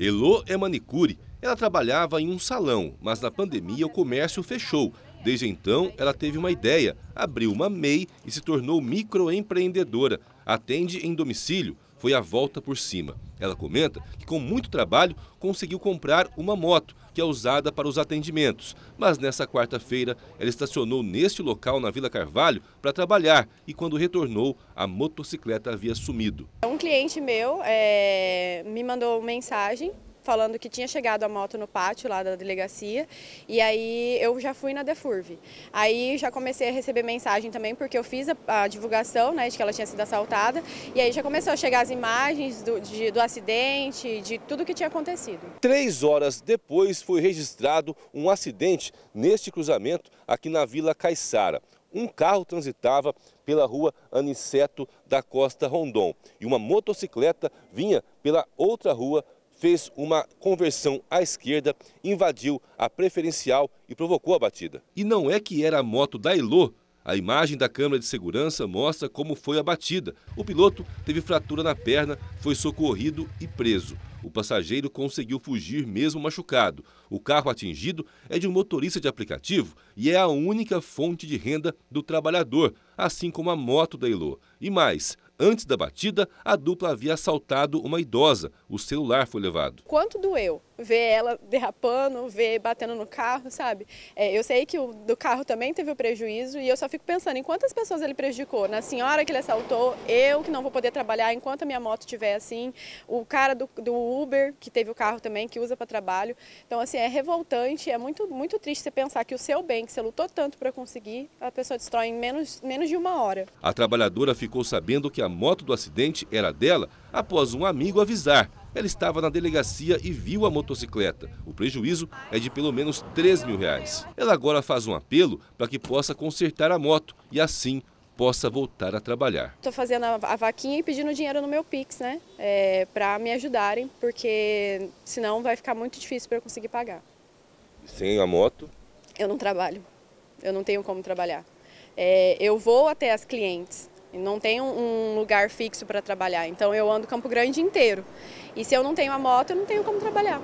Elô é manicure. Ela trabalhava em um salão, mas na pandemia o comércio fechou. Desde então, ela teve uma ideia, abriu uma MEI e se tornou microempreendedora. Atende em domicílio foi a volta por cima. Ela comenta que, com muito trabalho, conseguiu comprar uma moto que é usada para os atendimentos. Mas nessa quarta-feira, ela estacionou neste local, na Vila Carvalho, para trabalhar e, quando retornou, a motocicleta havia sumido. Um cliente meu é, me mandou mensagem falando que tinha chegado a moto no pátio lá da delegacia e aí eu já fui na Defurve. Aí já comecei a receber mensagem também porque eu fiz a, a, divulgação né, de que ela tinha sido assaltada e aí já começou a chegar as imagens do, de, do acidente, de tudo que tinha acontecido. Três horas depois foi registrado um acidente neste cruzamento aqui na Vila Caiçara um carro transitava pela rua Aniceto da Costa Rondon e uma motocicleta vinha pela outra rua fez uma conversão à esquerda, invadiu a preferencial e provocou a batida. E não é que era a moto da Elô. A imagem da câmera de segurança mostra como foi a batida. O piloto teve fratura na perna, foi socorrido e preso. O passageiro conseguiu fugir mesmo machucado. O carro atingido é de um motorista de aplicativo e é a única fonte de renda do trabalhador, assim como a moto da Elô. E mais, Antes da batida, a dupla havia assaltado uma idosa. O celular foi levado. Quanto doeu? ver ela derrapando, ver batendo no carro, sabe? É, eu sei que o do carro também teve o prejuízo e eu só fico pensando em quantas pessoas ele prejudicou. Na senhora que ele assaltou, eu que não vou poder trabalhar enquanto a minha moto estiver assim, o cara do, do Uber, que teve o carro também, que usa para trabalho. Então, assim, é revoltante, é muito, muito triste você pensar que o seu bem, que você lutou tanto para conseguir, a pessoa destrói em menos, menos de uma hora. A trabalhadora ficou sabendo que a moto do acidente era dela após um amigo avisar. Ela estava na delegacia e viu a motocicleta. O prejuízo é de pelo menos 3 mil reais. Ela agora faz um apelo para que possa consertar a moto e assim possa voltar a trabalhar. Estou fazendo a vaquinha e pedindo dinheiro no meu Pix, né? É, para me ajudarem, porque senão vai ficar muito difícil para eu conseguir pagar. Sem a moto? Eu não trabalho. Eu não tenho como trabalhar. É, eu vou até as clientes, não tem um lugar fixo para trabalhar, então eu ando Campo Grande inteiro. E se eu não tenho a moto, eu não tenho como trabalhar.